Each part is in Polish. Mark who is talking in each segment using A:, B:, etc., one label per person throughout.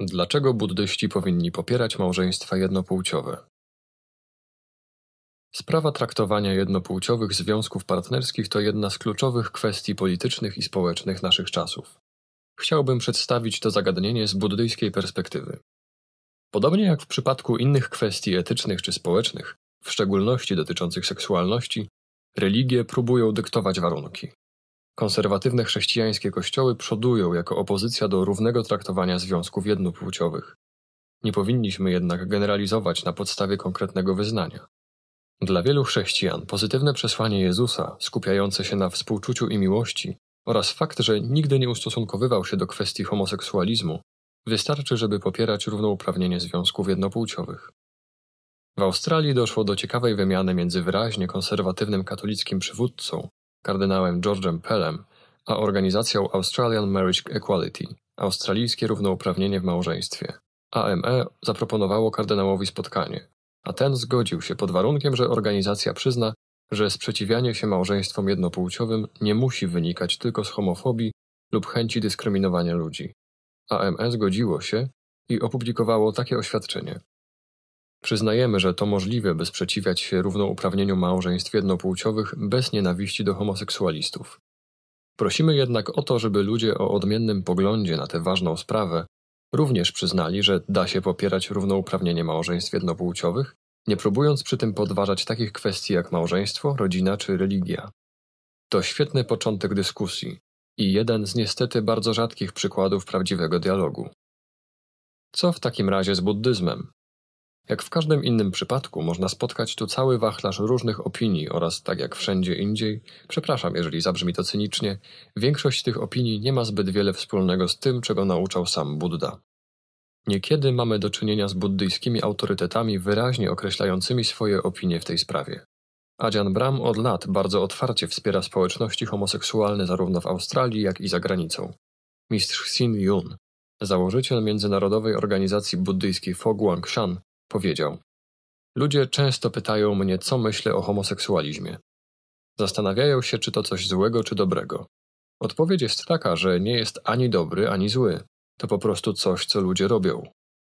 A: Dlaczego buddyści powinni popierać małżeństwa jednopłciowe? Sprawa traktowania jednopłciowych związków partnerskich to jedna z kluczowych kwestii politycznych i społecznych naszych czasów. Chciałbym przedstawić to zagadnienie z buddyjskiej perspektywy. Podobnie jak w przypadku innych kwestii etycznych czy społecznych, w szczególności dotyczących seksualności, religie próbują dyktować warunki. Konserwatywne chrześcijańskie kościoły przodują jako opozycja do równego traktowania związków jednopłciowych. Nie powinniśmy jednak generalizować na podstawie konkretnego wyznania. Dla wielu chrześcijan pozytywne przesłanie Jezusa, skupiające się na współczuciu i miłości, oraz fakt, że nigdy nie ustosunkowywał się do kwestii homoseksualizmu, wystarczy, żeby popierać równouprawnienie związków jednopłciowych. W Australii doszło do ciekawej wymiany między wyraźnie konserwatywnym katolickim przywódcą kardynałem George'em Pellem, a organizacją Australian Marriage Equality Australijskie Równouprawnienie w Małżeństwie. AME zaproponowało kardynałowi spotkanie, a ten zgodził się pod warunkiem, że organizacja przyzna, że sprzeciwianie się małżeństwom jednopłciowym nie musi wynikać tylko z homofobii lub chęci dyskryminowania ludzi. AME zgodziło się i opublikowało takie oświadczenie. Przyznajemy, że to możliwe, by sprzeciwiać się równouprawnieniu małżeństw jednopłciowych bez nienawiści do homoseksualistów. Prosimy jednak o to, żeby ludzie o odmiennym poglądzie na tę ważną sprawę również przyznali, że da się popierać równouprawnienie małżeństw jednopłciowych, nie próbując przy tym podważać takich kwestii jak małżeństwo, rodzina czy religia. To świetny początek dyskusji i jeden z niestety bardzo rzadkich przykładów prawdziwego dialogu. Co w takim razie z buddyzmem? Jak w każdym innym przypadku, można spotkać tu cały wachlarz różnych opinii oraz, tak jak wszędzie indziej, przepraszam, jeżeli zabrzmi to cynicznie, większość tych opinii nie ma zbyt wiele wspólnego z tym, czego nauczał sam Buddha. Niekiedy mamy do czynienia z buddyjskimi autorytetami wyraźnie określającymi swoje opinie w tej sprawie. Adjan Bram od lat bardzo otwarcie wspiera społeczności homoseksualne zarówno w Australii, jak i za granicą. Mistrz Sin Yun, założyciel międzynarodowej organizacji buddyjskiej Fogwang Shan, Powiedział: Ludzie często pytają mnie, co myślę o homoseksualizmie. Zastanawiają się, czy to coś złego, czy dobrego. Odpowiedź jest taka, że nie jest ani dobry, ani zły. To po prostu coś, co ludzie robią.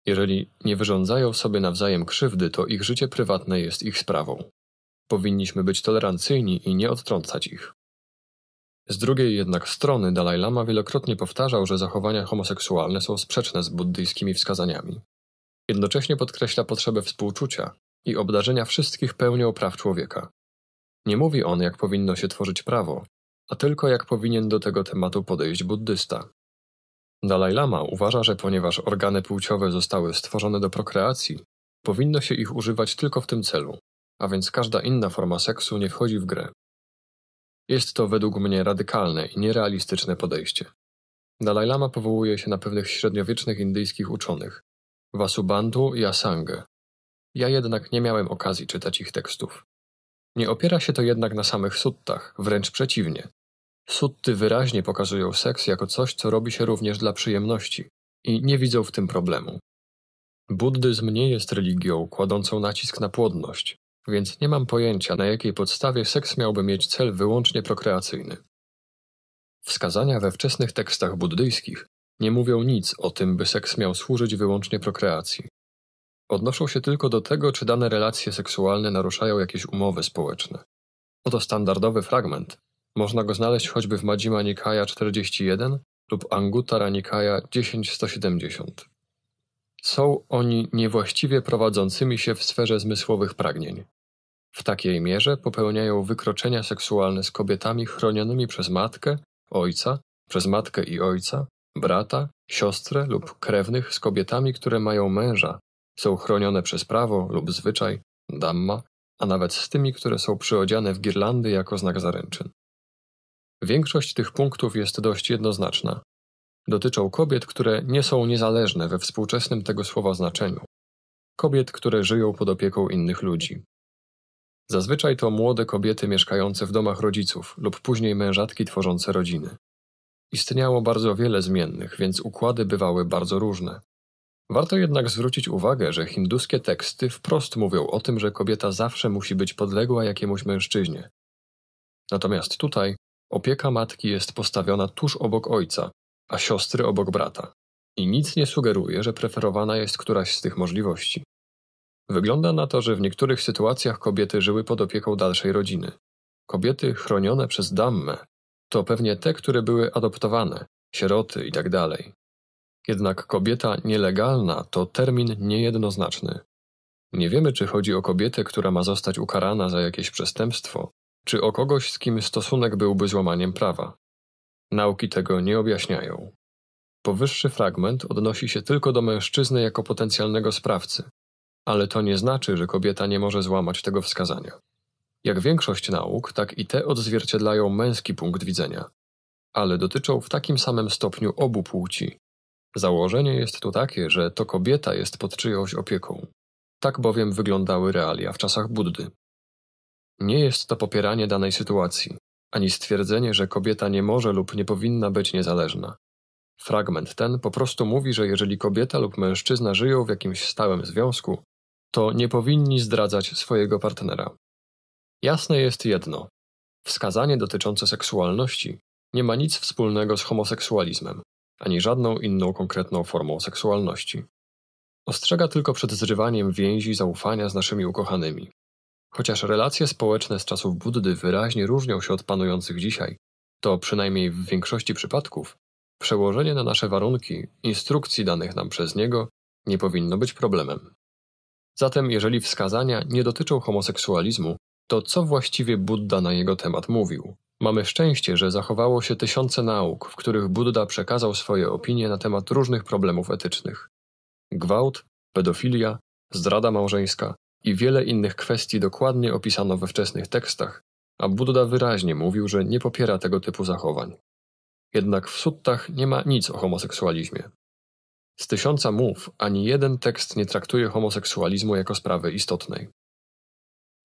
A: Jeżeli nie wyrządzają sobie nawzajem krzywdy, to ich życie prywatne jest ich sprawą. Powinniśmy być tolerancyjni i nie odtrącać ich. Z drugiej jednak strony Dalaj Lama wielokrotnie powtarzał, że zachowania homoseksualne są sprzeczne z buddyjskimi wskazaniami. Jednocześnie podkreśla potrzebę współczucia i obdarzenia wszystkich pełnią praw człowieka. Nie mówi on, jak powinno się tworzyć prawo, a tylko jak powinien do tego tematu podejść buddysta. Dalai Lama uważa, że ponieważ organy płciowe zostały stworzone do prokreacji, powinno się ich używać tylko w tym celu, a więc każda inna forma seksu nie wchodzi w grę. Jest to według mnie radykalne i nierealistyczne podejście. Dalai Lama powołuje się na pewnych średniowiecznych indyjskich uczonych, Vasubandhu i Asangę. Ja jednak nie miałem okazji czytać ich tekstów. Nie opiera się to jednak na samych suttach, wręcz przeciwnie. Sutty wyraźnie pokazują seks jako coś, co robi się również dla przyjemności i nie widzą w tym problemu. Buddyzm nie jest religią kładącą nacisk na płodność, więc nie mam pojęcia, na jakiej podstawie seks miałby mieć cel wyłącznie prokreacyjny. Wskazania we wczesnych tekstach buddyjskich nie mówią nic o tym, by seks miał służyć wyłącznie prokreacji. Odnoszą się tylko do tego, czy dane relacje seksualne naruszają jakieś umowy społeczne. Oto standardowy fragment. Można go znaleźć choćby w Madzima Nikaya 41 lub Anguttara Nikaya 10170. Są oni niewłaściwie prowadzącymi się w sferze zmysłowych pragnień. W takiej mierze popełniają wykroczenia seksualne z kobietami chronionymi przez matkę, ojca, przez matkę i ojca, brata, siostrę lub krewnych z kobietami, które mają męża, są chronione przez prawo lub zwyczaj, damma, a nawet z tymi, które są przyodziane w girlandy jako znak zaręczyn. Większość tych punktów jest dość jednoznaczna. Dotyczą kobiet, które nie są niezależne we współczesnym tego słowa znaczeniu. Kobiet, które żyją pod opieką innych ludzi. Zazwyczaj to młode kobiety mieszkające w domach rodziców lub później mężatki tworzące rodziny. Istniało bardzo wiele zmiennych, więc układy bywały bardzo różne. Warto jednak zwrócić uwagę, że hinduskie teksty wprost mówią o tym, że kobieta zawsze musi być podległa jakiemuś mężczyźnie. Natomiast tutaj opieka matki jest postawiona tuż obok ojca, a siostry obok brata. I nic nie sugeruje, że preferowana jest któraś z tych możliwości. Wygląda na to, że w niektórych sytuacjach kobiety żyły pod opieką dalszej rodziny. Kobiety chronione przez dammę to pewnie te, które były adoptowane, sieroty itd. Tak Jednak kobieta nielegalna to termin niejednoznaczny. Nie wiemy, czy chodzi o kobietę, która ma zostać ukarana za jakieś przestępstwo, czy o kogoś, z kim stosunek byłby złamaniem prawa. Nauki tego nie objaśniają. Powyższy fragment odnosi się tylko do mężczyzny jako potencjalnego sprawcy, ale to nie znaczy, że kobieta nie może złamać tego wskazania. Jak większość nauk, tak i te odzwierciedlają męski punkt widzenia, ale dotyczą w takim samym stopniu obu płci. Założenie jest tu takie, że to kobieta jest pod czyjąś opieką. Tak bowiem wyglądały realia w czasach Buddy. Nie jest to popieranie danej sytuacji, ani stwierdzenie, że kobieta nie może lub nie powinna być niezależna. Fragment ten po prostu mówi, że jeżeli kobieta lub mężczyzna żyją w jakimś stałym związku, to nie powinni zdradzać swojego partnera, Jasne jest jedno. Wskazanie dotyczące seksualności nie ma nic wspólnego z homoseksualizmem, ani żadną inną konkretną formą seksualności. Ostrzega tylko przed zrywaniem więzi zaufania z naszymi ukochanymi. Chociaż relacje społeczne z czasów Buddy wyraźnie różnią się od panujących dzisiaj, to przynajmniej w większości przypadków przełożenie na nasze warunki instrukcji danych nam przez niego nie powinno być problemem. Zatem jeżeli wskazania nie dotyczą homoseksualizmu, to co właściwie Buddha na jego temat mówił. Mamy szczęście, że zachowało się tysiące nauk, w których Buddha przekazał swoje opinie na temat różnych problemów etycznych. Gwałt, pedofilia, zdrada małżeńska i wiele innych kwestii dokładnie opisano we wczesnych tekstach, a Buddha wyraźnie mówił, że nie popiera tego typu zachowań. Jednak w suttach nie ma nic o homoseksualizmie. Z tysiąca mów ani jeden tekst nie traktuje homoseksualizmu jako sprawy istotnej.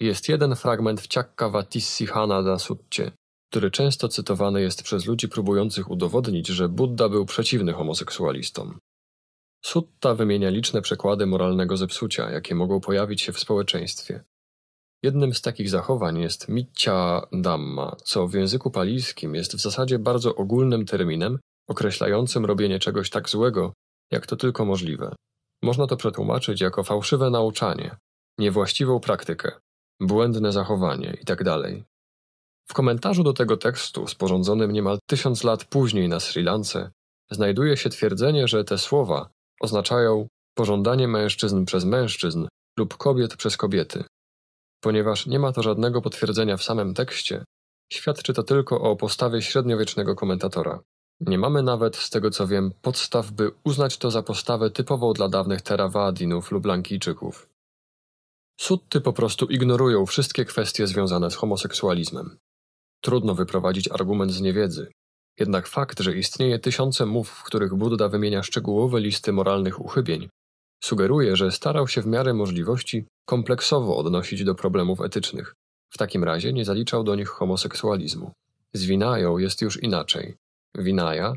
A: Jest jeden fragment w Ciakkavattissihana na sutcie, który często cytowany jest przez ludzi próbujących udowodnić, że Buddha był przeciwny homoseksualistom. Sutta wymienia liczne przykłady moralnego zepsucia, jakie mogą pojawić się w społeczeństwie. Jednym z takich zachowań jest mitya dhamma, co w języku palijskim jest w zasadzie bardzo ogólnym terminem określającym robienie czegoś tak złego, jak to tylko możliwe. Można to przetłumaczyć jako fałszywe nauczanie, niewłaściwą praktykę, błędne zachowanie itd. Tak w komentarzu do tego tekstu, sporządzonym niemal tysiąc lat później na Sri Lance, znajduje się twierdzenie, że te słowa oznaczają pożądanie mężczyzn przez mężczyzn lub kobiet przez kobiety. Ponieważ nie ma to żadnego potwierdzenia w samym tekście, świadczy to tylko o postawie średniowiecznego komentatora. Nie mamy nawet, z tego co wiem, podstaw, by uznać to za postawę typową dla dawnych Terawadinów lub Lankijczyków. Sutty po prostu ignorują wszystkie kwestie związane z homoseksualizmem. Trudno wyprowadzić argument z niewiedzy. Jednak fakt, że istnieje tysiące mów, w których Buddha wymienia szczegółowe listy moralnych uchybień, sugeruje, że starał się w miarę możliwości kompleksowo odnosić do problemów etycznych. W takim razie nie zaliczał do nich homoseksualizmu. Z Winają jest już inaczej. Winaja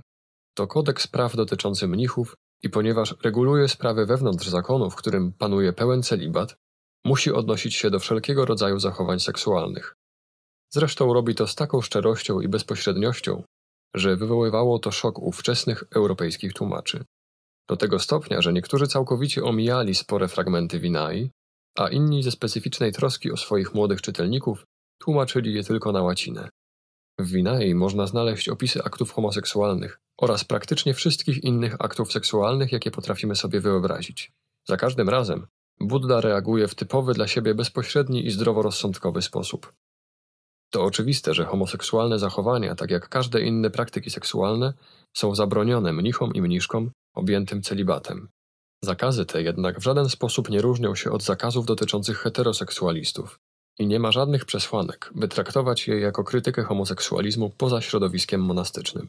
A: to kodeks praw dotyczący mnichów i ponieważ reguluje sprawy wewnątrz zakonu, w którym panuje pełen celibat, musi odnosić się do wszelkiego rodzaju zachowań seksualnych. Zresztą robi to z taką szczerością i bezpośredniością, że wywoływało to szok ówczesnych europejskich tłumaczy. Do tego stopnia, że niektórzy całkowicie omijali spore fragmenty Winai, a inni ze specyficznej troski o swoich młodych czytelników tłumaczyli je tylko na łacinę. W Winai można znaleźć opisy aktów homoseksualnych oraz praktycznie wszystkich innych aktów seksualnych, jakie potrafimy sobie wyobrazić. Za każdym razem Buddha reaguje w typowy dla siebie bezpośredni i zdroworozsądkowy sposób. To oczywiste, że homoseksualne zachowania, tak jak każde inne praktyki seksualne, są zabronione mnichom i mniszkom objętym celibatem. Zakazy te jednak w żaden sposób nie różnią się od zakazów dotyczących heteroseksualistów i nie ma żadnych przesłanek, by traktować je jako krytykę homoseksualizmu poza środowiskiem monastycznym.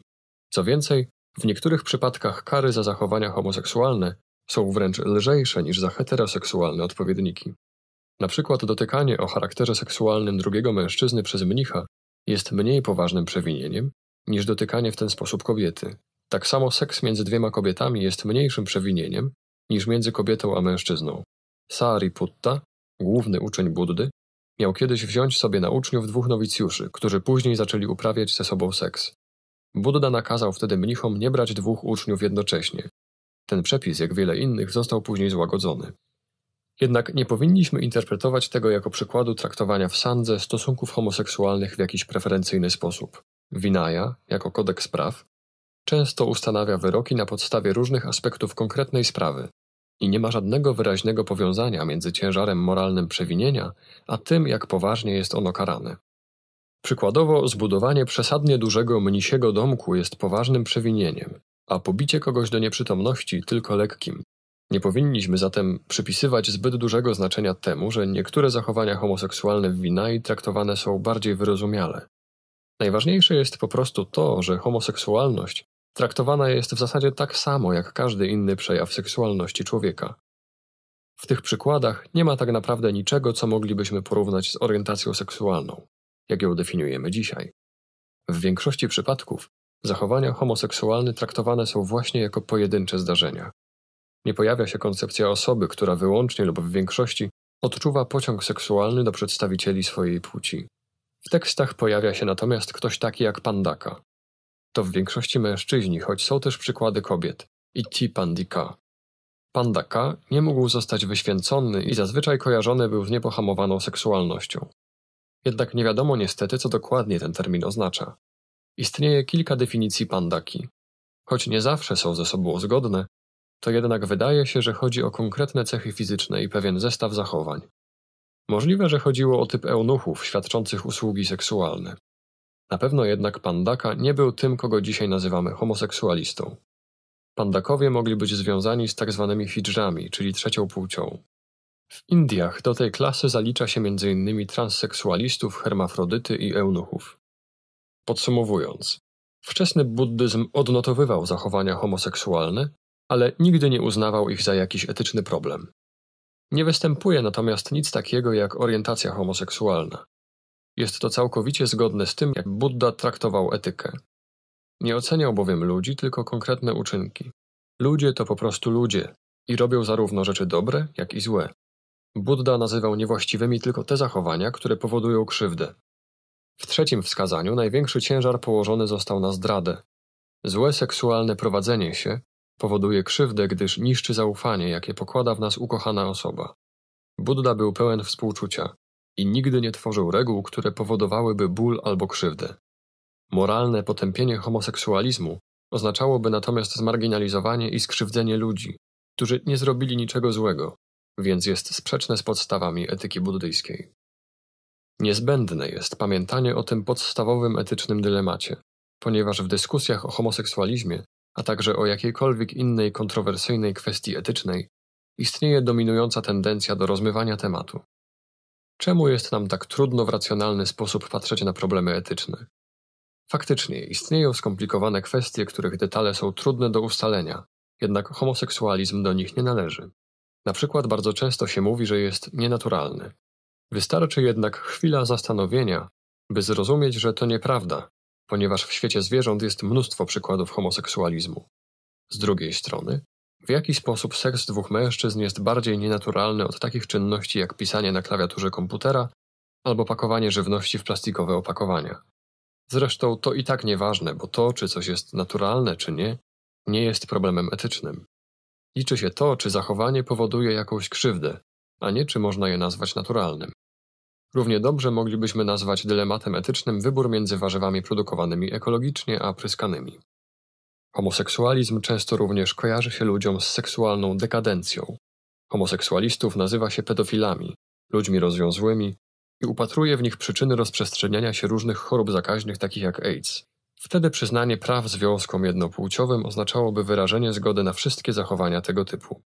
A: Co więcej, w niektórych przypadkach kary za zachowania homoseksualne są wręcz lżejsze niż za heteroseksualne odpowiedniki. Na przykład dotykanie o charakterze seksualnym drugiego mężczyzny przez mnicha jest mniej poważnym przewinieniem niż dotykanie w ten sposób kobiety. Tak samo seks między dwiema kobietami jest mniejszym przewinieniem niż między kobietą a mężczyzną. Sariputta, główny uczeń Buddy, miał kiedyś wziąć sobie na uczniów dwóch nowicjuszy, którzy później zaczęli uprawiać ze sobą seks. Budda nakazał wtedy mnichom nie brać dwóch uczniów jednocześnie, ten przepis, jak wiele innych, został później złagodzony. Jednak nie powinniśmy interpretować tego jako przykładu traktowania w Sandze stosunków homoseksualnych w jakiś preferencyjny sposób. Winaja, jako kodeks praw, często ustanawia wyroki na podstawie różnych aspektów konkretnej sprawy i nie ma żadnego wyraźnego powiązania między ciężarem moralnym przewinienia, a tym, jak poważnie jest ono karane. Przykładowo, zbudowanie przesadnie dużego mnisiego domku jest poważnym przewinieniem, a pobicie kogoś do nieprzytomności tylko lekkim. Nie powinniśmy zatem przypisywać zbyt dużego znaczenia temu, że niektóre zachowania homoseksualne w Winai traktowane są bardziej wyrozumiale. Najważniejsze jest po prostu to, że homoseksualność traktowana jest w zasadzie tak samo jak każdy inny przejaw seksualności człowieka. W tych przykładach nie ma tak naprawdę niczego, co moglibyśmy porównać z orientacją seksualną, jak ją definiujemy dzisiaj. W większości przypadków Zachowania homoseksualne traktowane są właśnie jako pojedyncze zdarzenia. Nie pojawia się koncepcja osoby, która wyłącznie lub w większości odczuwa pociąg seksualny do przedstawicieli swojej płci. W tekstach pojawia się natomiast ktoś taki jak Pandaka. To w większości mężczyźni, choć są też przykłady kobiet. I T. Pandika. Pandaka nie mógł zostać wyświęcony i zazwyczaj kojarzony był z niepohamowaną seksualnością. Jednak nie wiadomo niestety, co dokładnie ten termin oznacza. Istnieje kilka definicji pandaki. Choć nie zawsze są ze sobą zgodne, to jednak wydaje się, że chodzi o konkretne cechy fizyczne i pewien zestaw zachowań. Możliwe, że chodziło o typ eunuchów świadczących usługi seksualne. Na pewno jednak pandaka nie był tym, kogo dzisiaj nazywamy homoseksualistą. Pandakowie mogli być związani z tzw. Tak hijrami, czyli trzecią płcią. W Indiach do tej klasy zalicza się m.in. transseksualistów, hermafrodyty i eunuchów. Podsumowując, wczesny buddyzm odnotowywał zachowania homoseksualne, ale nigdy nie uznawał ich za jakiś etyczny problem. Nie występuje natomiast nic takiego jak orientacja homoseksualna. Jest to całkowicie zgodne z tym, jak Buddha traktował etykę. Nie oceniał bowiem ludzi, tylko konkretne uczynki. Ludzie to po prostu ludzie i robią zarówno rzeczy dobre, jak i złe. Buddha nazywał niewłaściwymi tylko te zachowania, które powodują krzywdę, w trzecim wskazaniu największy ciężar położony został na zdradę. Złe seksualne prowadzenie się powoduje krzywdę, gdyż niszczy zaufanie, jakie pokłada w nas ukochana osoba. Buddha był pełen współczucia i nigdy nie tworzył reguł, które powodowałyby ból albo krzywdę. Moralne potępienie homoseksualizmu oznaczałoby natomiast zmarginalizowanie i skrzywdzenie ludzi, którzy nie zrobili niczego złego, więc jest sprzeczne z podstawami etyki buddyjskiej. Niezbędne jest pamiętanie o tym podstawowym etycznym dylemacie, ponieważ w dyskusjach o homoseksualizmie, a także o jakiejkolwiek innej kontrowersyjnej kwestii etycznej, istnieje dominująca tendencja do rozmywania tematu. Czemu jest nam tak trudno w racjonalny sposób patrzeć na problemy etyczne? Faktycznie istnieją skomplikowane kwestie, których detale są trudne do ustalenia, jednak homoseksualizm do nich nie należy. Na przykład bardzo często się mówi, że jest nienaturalny, Wystarczy jednak chwila zastanowienia, by zrozumieć, że to nieprawda, ponieważ w świecie zwierząt jest mnóstwo przykładów homoseksualizmu. Z drugiej strony, w jaki sposób seks dwóch mężczyzn jest bardziej nienaturalny od takich czynności jak pisanie na klawiaturze komputera albo pakowanie żywności w plastikowe opakowania. Zresztą to i tak nieważne, bo to, czy coś jest naturalne, czy nie, nie jest problemem etycznym. Liczy się to, czy zachowanie powoduje jakąś krzywdę, a nie czy można je nazwać naturalnym. Równie dobrze moglibyśmy nazwać dylematem etycznym wybór między warzywami produkowanymi ekologicznie a pryskanymi. Homoseksualizm często również kojarzy się ludziom z seksualną dekadencją. Homoseksualistów nazywa się pedofilami, ludźmi rozwiązłymi i upatruje w nich przyczyny rozprzestrzeniania się różnych chorób zakaźnych takich jak AIDS. Wtedy przyznanie praw związkom jednopłciowym oznaczałoby wyrażenie zgody na wszystkie zachowania tego typu.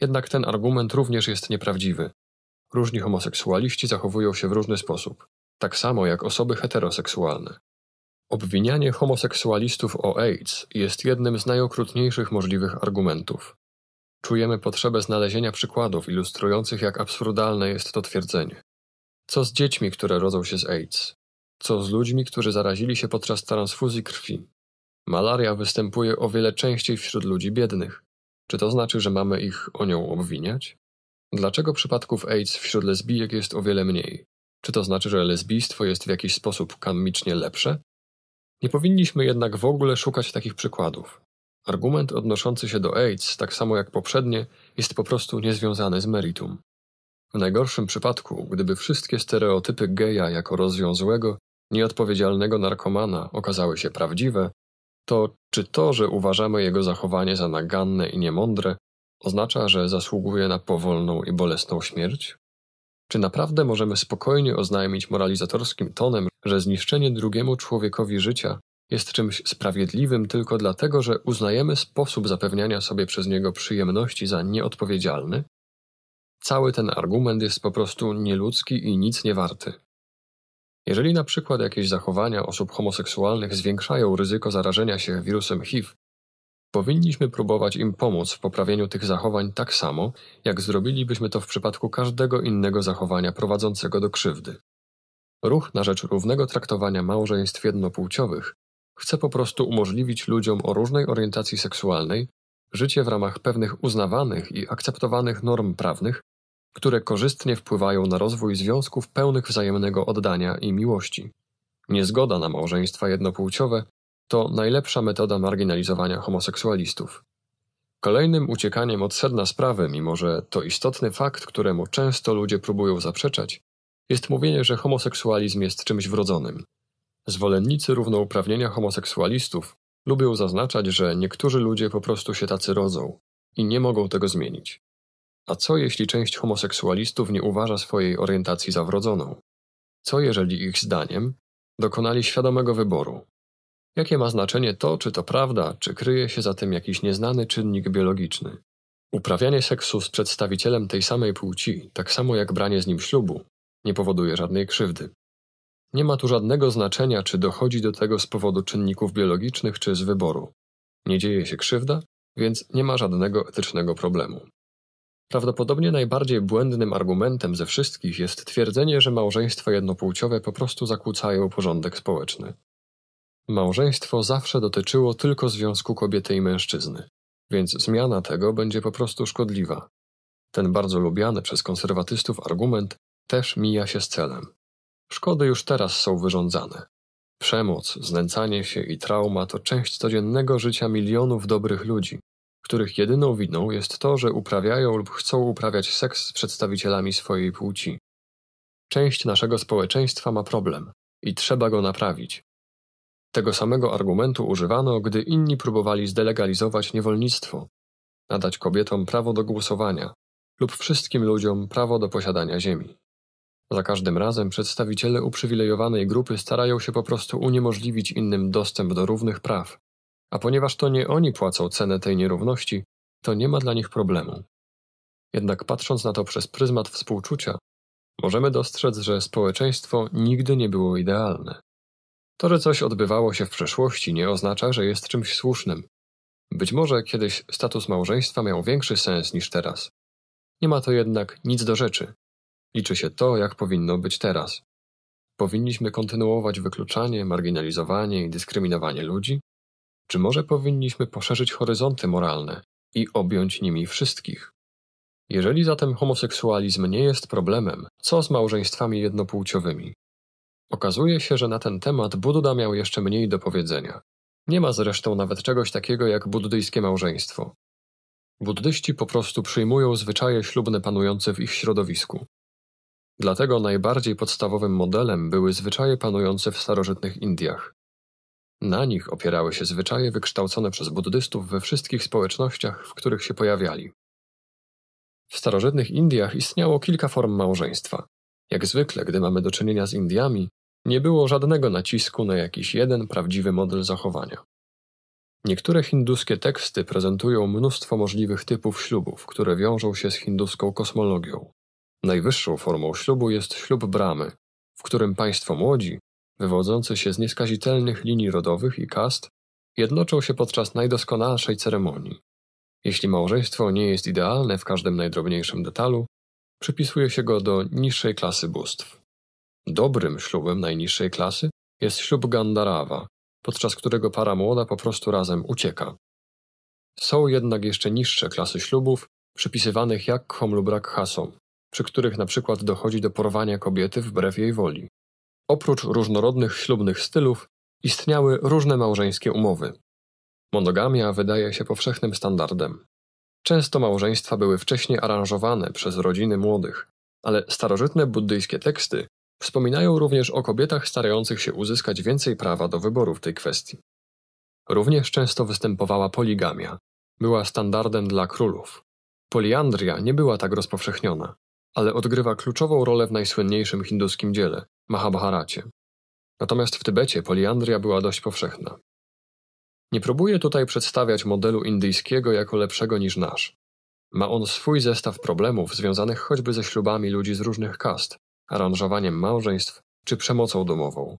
A: Jednak ten argument również jest nieprawdziwy. Różni homoseksualiści zachowują się w różny sposób, tak samo jak osoby heteroseksualne. Obwinianie homoseksualistów o AIDS jest jednym z najokrutniejszych możliwych argumentów. Czujemy potrzebę znalezienia przykładów ilustrujących, jak absurdalne jest to twierdzenie. Co z dziećmi, które rodzą się z AIDS? Co z ludźmi, którzy zarazili się podczas transfuzji krwi? Malaria występuje o wiele częściej wśród ludzi biednych. Czy to znaczy, że mamy ich o nią obwiniać? Dlaczego przypadków AIDS wśród lesbijek jest o wiele mniej? Czy to znaczy, że lesbijstwo jest w jakiś sposób kamicznie lepsze? Nie powinniśmy jednak w ogóle szukać takich przykładów. Argument odnoszący się do AIDS, tak samo jak poprzednie, jest po prostu niezwiązany z meritum. W najgorszym przypadku, gdyby wszystkie stereotypy geja jako rozwiązłego, nieodpowiedzialnego narkomana okazały się prawdziwe, to czy to, że uważamy jego zachowanie za naganne i niemądre, Oznacza, że zasługuje na powolną i bolesną śmierć? Czy naprawdę możemy spokojnie oznajmić moralizatorskim tonem, że zniszczenie drugiemu człowiekowi życia jest czymś sprawiedliwym tylko dlatego, że uznajemy sposób zapewniania sobie przez niego przyjemności za nieodpowiedzialny? Cały ten argument jest po prostu nieludzki i nic nie warty. Jeżeli na przykład jakieś zachowania osób homoseksualnych zwiększają ryzyko zarażenia się wirusem HIV, Powinniśmy próbować im pomóc w poprawieniu tych zachowań tak samo, jak zrobilibyśmy to w przypadku każdego innego zachowania prowadzącego do krzywdy. Ruch na rzecz równego traktowania małżeństw jednopłciowych chce po prostu umożliwić ludziom o różnej orientacji seksualnej życie w ramach pewnych uznawanych i akceptowanych norm prawnych, które korzystnie wpływają na rozwój związków pełnych wzajemnego oddania i miłości. Niezgoda na małżeństwa jednopłciowe to najlepsza metoda marginalizowania homoseksualistów. Kolejnym uciekaniem od sedna sprawy, mimo że to istotny fakt, któremu często ludzie próbują zaprzeczać, jest mówienie, że homoseksualizm jest czymś wrodzonym. Zwolennicy równouprawnienia homoseksualistów lubią zaznaczać, że niektórzy ludzie po prostu się tacy rodzą i nie mogą tego zmienić. A co jeśli część homoseksualistów nie uważa swojej orientacji za wrodzoną? Co jeżeli ich zdaniem dokonali świadomego wyboru, Jakie ma znaczenie to, czy to prawda, czy kryje się za tym jakiś nieznany czynnik biologiczny? Uprawianie seksu z przedstawicielem tej samej płci, tak samo jak branie z nim ślubu, nie powoduje żadnej krzywdy. Nie ma tu żadnego znaczenia, czy dochodzi do tego z powodu czynników biologicznych czy z wyboru. Nie dzieje się krzywda, więc nie ma żadnego etycznego problemu. Prawdopodobnie najbardziej błędnym argumentem ze wszystkich jest twierdzenie, że małżeństwa jednopłciowe po prostu zakłócają porządek społeczny. Małżeństwo zawsze dotyczyło tylko związku kobiety i mężczyzny, więc zmiana tego będzie po prostu szkodliwa. Ten bardzo lubiany przez konserwatystów argument też mija się z celem. Szkody już teraz są wyrządzane. Przemoc, znęcanie się i trauma to część codziennego życia milionów dobrych ludzi, których jedyną winą jest to, że uprawiają lub chcą uprawiać seks z przedstawicielami swojej płci. Część naszego społeczeństwa ma problem i trzeba go naprawić, tego samego argumentu używano, gdy inni próbowali zdelegalizować niewolnictwo, nadać kobietom prawo do głosowania lub wszystkim ludziom prawo do posiadania ziemi. Za każdym razem przedstawiciele uprzywilejowanej grupy starają się po prostu uniemożliwić innym dostęp do równych praw, a ponieważ to nie oni płacą cenę tej nierówności, to nie ma dla nich problemu. Jednak patrząc na to przez pryzmat współczucia, możemy dostrzec, że społeczeństwo nigdy nie było idealne. To, że coś odbywało się w przeszłości, nie oznacza, że jest czymś słusznym. Być może kiedyś status małżeństwa miał większy sens niż teraz. Nie ma to jednak nic do rzeczy. Liczy się to, jak powinno być teraz. Powinniśmy kontynuować wykluczanie, marginalizowanie i dyskryminowanie ludzi? Czy może powinniśmy poszerzyć horyzonty moralne i objąć nimi wszystkich? Jeżeli zatem homoseksualizm nie jest problemem, co z małżeństwami jednopłciowymi? Okazuje się, że na ten temat Budda miał jeszcze mniej do powiedzenia. Nie ma zresztą nawet czegoś takiego jak buddyjskie małżeństwo. Buddyści po prostu przyjmują zwyczaje ślubne panujące w ich środowisku. Dlatego najbardziej podstawowym modelem były zwyczaje panujące w starożytnych Indiach. Na nich opierały się zwyczaje wykształcone przez buddystów we wszystkich społecznościach, w których się pojawiali. W starożytnych Indiach istniało kilka form małżeństwa. Jak zwykle, gdy mamy do czynienia z Indiami, nie było żadnego nacisku na jakiś jeden prawdziwy model zachowania. Niektóre hinduskie teksty prezentują mnóstwo możliwych typów ślubów, które wiążą się z hinduską kosmologią. Najwyższą formą ślubu jest ślub bramy, w którym państwo młodzi, wywodzący się z nieskazitelnych linii rodowych i kast, jednoczą się podczas najdoskonalszej ceremonii. Jeśli małżeństwo nie jest idealne w każdym najdrobniejszym detalu, przypisuje się go do niższej klasy bóstw. Dobrym ślubem najniższej klasy jest ślub Gandharawa, podczas którego para młoda po prostu razem ucieka. Są jednak jeszcze niższe klasy ślubów, przypisywanych jak lub rakhasom, przy których na przykład dochodzi do porwania kobiety wbrew jej woli. Oprócz różnorodnych ślubnych stylów istniały różne małżeńskie umowy. Monogamia wydaje się powszechnym standardem. Często małżeństwa były wcześniej aranżowane przez rodziny młodych, ale starożytne buddyjskie teksty Wspominają również o kobietach starających się uzyskać więcej prawa do wyboru w tej kwestii. Również często występowała poligamia. Była standardem dla królów. Poliandria nie była tak rozpowszechniona, ale odgrywa kluczową rolę w najsłynniejszym hinduskim dziele Mahabharacie. Natomiast w Tybecie poliandria była dość powszechna. Nie próbuję tutaj przedstawiać modelu indyjskiego jako lepszego niż nasz. Ma on swój zestaw problemów związanych choćby ze ślubami ludzi z różnych kast, aranżowaniem małżeństw czy przemocą domową.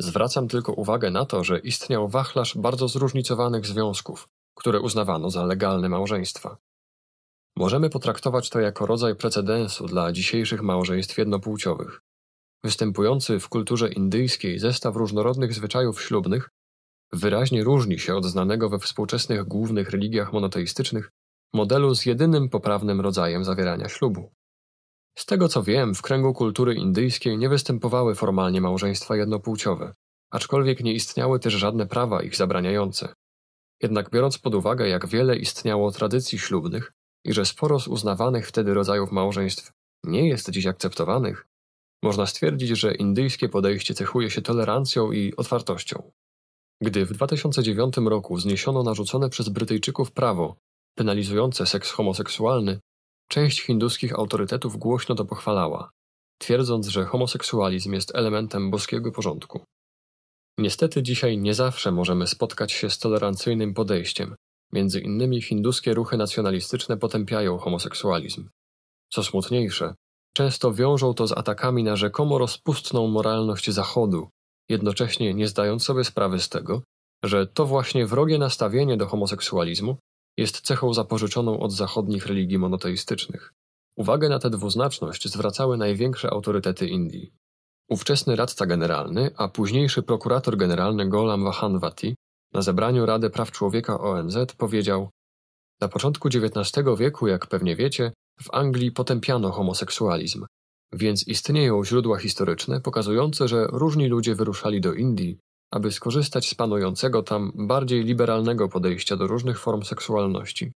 A: Zwracam tylko uwagę na to, że istniał wachlarz bardzo zróżnicowanych związków, które uznawano za legalne małżeństwa. Możemy potraktować to jako rodzaj precedensu dla dzisiejszych małżeństw jednopłciowych. Występujący w kulturze indyjskiej zestaw różnorodnych zwyczajów ślubnych wyraźnie różni się od znanego we współczesnych głównych religiach monoteistycznych modelu z jedynym poprawnym rodzajem zawierania ślubu. Z tego co wiem, w kręgu kultury indyjskiej nie występowały formalnie małżeństwa jednopłciowe, aczkolwiek nie istniały też żadne prawa ich zabraniające. Jednak biorąc pod uwagę, jak wiele istniało tradycji ślubnych i że sporo z uznawanych wtedy rodzajów małżeństw nie jest dziś akceptowanych, można stwierdzić, że indyjskie podejście cechuje się tolerancją i otwartością. Gdy w 2009 roku zniesiono narzucone przez Brytyjczyków prawo penalizujące seks homoseksualny, Część hinduskich autorytetów głośno to pochwalała, twierdząc, że homoseksualizm jest elementem boskiego porządku. Niestety dzisiaj nie zawsze możemy spotkać się z tolerancyjnym podejściem. Między innymi hinduskie ruchy nacjonalistyczne potępiają homoseksualizm. Co smutniejsze, często wiążą to z atakami na rzekomo rozpustną moralność Zachodu, jednocześnie nie zdając sobie sprawy z tego, że to właśnie wrogie nastawienie do homoseksualizmu jest cechą zapożyczoną od zachodnich religii monoteistycznych. Uwagę na tę dwuznaczność zwracały największe autorytety Indii. Ówczesny radca generalny, a późniejszy prokurator generalny Golam Vahanvati na zebraniu Rady Praw Człowieka ONZ powiedział: Na początku XIX wieku, jak pewnie wiecie, w Anglii potępiano homoseksualizm, więc istnieją źródła historyczne pokazujące, że różni ludzie wyruszali do Indii, aby skorzystać z panującego tam bardziej liberalnego podejścia do różnych form seksualności.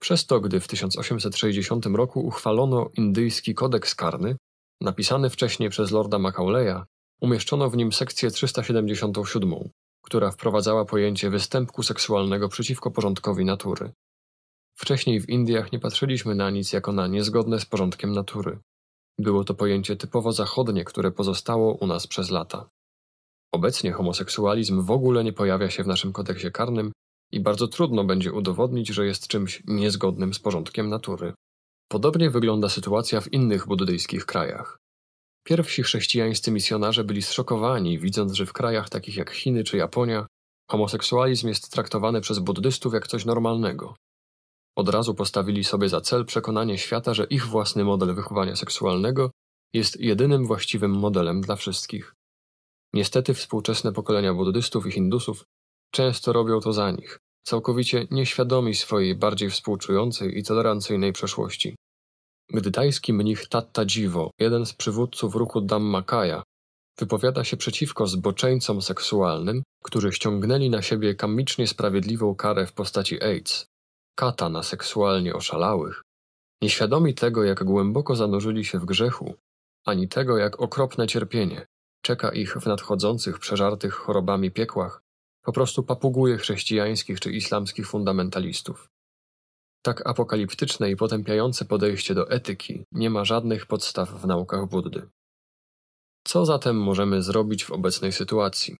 A: Przez to, gdy w 1860 roku uchwalono indyjski kodeks karny, napisany wcześniej przez lorda Macaulaya, umieszczono w nim sekcję 377, która wprowadzała pojęcie występku seksualnego przeciwko porządkowi natury. Wcześniej w Indiach nie patrzyliśmy na nic jako na niezgodne z porządkiem natury. Było to pojęcie typowo zachodnie, które pozostało u nas przez lata. Obecnie homoseksualizm w ogóle nie pojawia się w naszym kodeksie karnym i bardzo trudno będzie udowodnić, że jest czymś niezgodnym z porządkiem natury. Podobnie wygląda sytuacja w innych buddyjskich krajach. Pierwsi chrześcijańscy misjonarze byli zszokowani, widząc, że w krajach takich jak Chiny czy Japonia homoseksualizm jest traktowany przez buddystów jak coś normalnego. Od razu postawili sobie za cel przekonanie świata, że ich własny model wychowania seksualnego jest jedynym właściwym modelem dla wszystkich. Niestety współczesne pokolenia buddystów i hindusów często robią to za nich, całkowicie nieświadomi swojej bardziej współczującej i tolerancyjnej przeszłości. Gdytajski mnich Tatta Dziwo, jeden z przywódców ruchu Dhammakaya, wypowiada się przeciwko zboczeńcom seksualnym, którzy ściągnęli na siebie kamicznie sprawiedliwą karę w postaci AIDS, kata na seksualnie oszalałych. Nieświadomi tego, jak głęboko zanurzyli się w grzechu, ani tego, jak okropne cierpienie, czeka ich w nadchodzących przeżartych chorobami piekłach, po prostu papuguje chrześcijańskich czy islamskich fundamentalistów. Tak apokaliptyczne i potępiające podejście do etyki nie ma żadnych podstaw w naukach Buddy. Co zatem możemy zrobić w obecnej sytuacji?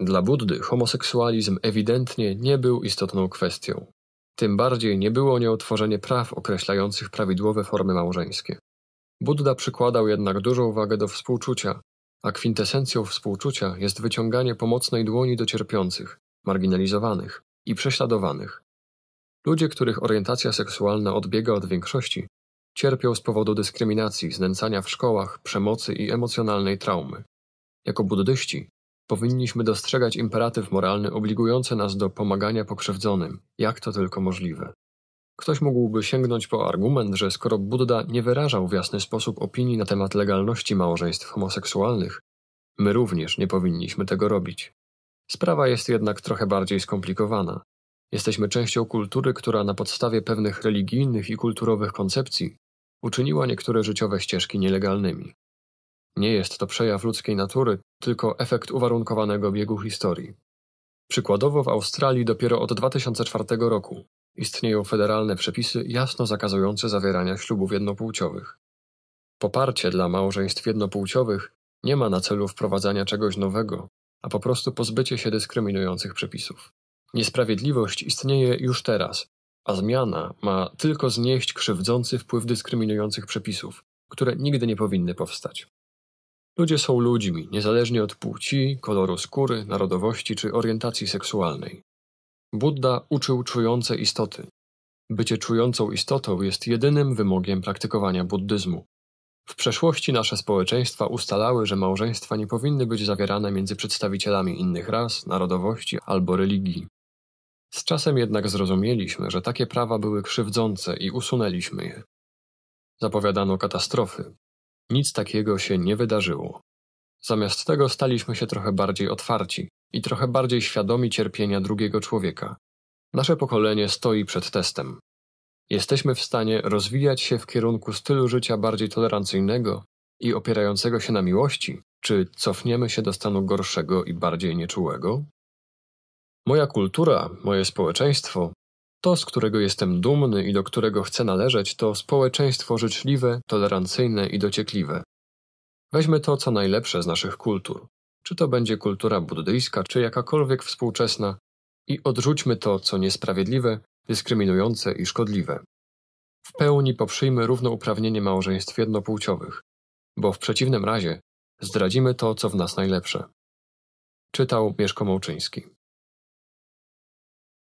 A: Dla Buddy homoseksualizm ewidentnie nie był istotną kwestią. Tym bardziej nie było nią tworzenie praw określających prawidłowe formy małżeńskie. Budda przykładał jednak dużą wagę do współczucia a kwintesencją współczucia jest wyciąganie pomocnej dłoni do cierpiących, marginalizowanych i prześladowanych. Ludzie, których orientacja seksualna odbiega od większości, cierpią z powodu dyskryminacji, znęcania w szkołach, przemocy i emocjonalnej traumy. Jako buddyści powinniśmy dostrzegać imperatyw moralny obligujący nas do pomagania pokrzywdzonym, jak to tylko możliwe. Ktoś mógłby sięgnąć po argument, że skoro Buddha nie wyrażał w jasny sposób opinii na temat legalności małżeństw homoseksualnych, my również nie powinniśmy tego robić. Sprawa jest jednak trochę bardziej skomplikowana. Jesteśmy częścią kultury, która na podstawie pewnych religijnych i kulturowych koncepcji uczyniła niektóre życiowe ścieżki nielegalnymi. Nie jest to przejaw ludzkiej natury, tylko efekt uwarunkowanego biegu historii. Przykładowo w Australii dopiero od 2004 roku Istnieją federalne przepisy jasno zakazujące zawierania ślubów jednopłciowych. Poparcie dla małżeństw jednopłciowych nie ma na celu wprowadzania czegoś nowego, a po prostu pozbycie się dyskryminujących przepisów. Niesprawiedliwość istnieje już teraz, a zmiana ma tylko znieść krzywdzący wpływ dyskryminujących przepisów, które nigdy nie powinny powstać. Ludzie są ludźmi, niezależnie od płci, koloru skóry, narodowości czy orientacji seksualnej. Buddha uczył czujące istoty. Bycie czującą istotą jest jedynym wymogiem praktykowania buddyzmu. W przeszłości nasze społeczeństwa ustalały, że małżeństwa nie powinny być zawierane między przedstawicielami innych ras, narodowości albo religii. Z czasem jednak zrozumieliśmy, że takie prawa były krzywdzące i usunęliśmy je. Zapowiadano katastrofy. Nic takiego się nie wydarzyło. Zamiast tego staliśmy się trochę bardziej otwarci, i trochę bardziej świadomi cierpienia drugiego człowieka. Nasze pokolenie stoi przed testem. Jesteśmy w stanie rozwijać się w kierunku stylu życia bardziej tolerancyjnego i opierającego się na miłości, czy cofniemy się do stanu gorszego i bardziej nieczułego? Moja kultura, moje społeczeństwo, to, z którego jestem dumny i do którego chcę należeć, to społeczeństwo życzliwe, tolerancyjne i dociekliwe. Weźmy to, co najlepsze z naszych kultur czy to będzie kultura buddyjska, czy jakakolwiek współczesna, i odrzućmy to, co niesprawiedliwe, dyskryminujące i szkodliwe. W pełni poprzyjmy równouprawnienie małżeństw jednopłciowych, bo w przeciwnym razie zdradzimy to, co w nas najlepsze. Czytał Mieszko Małczyński.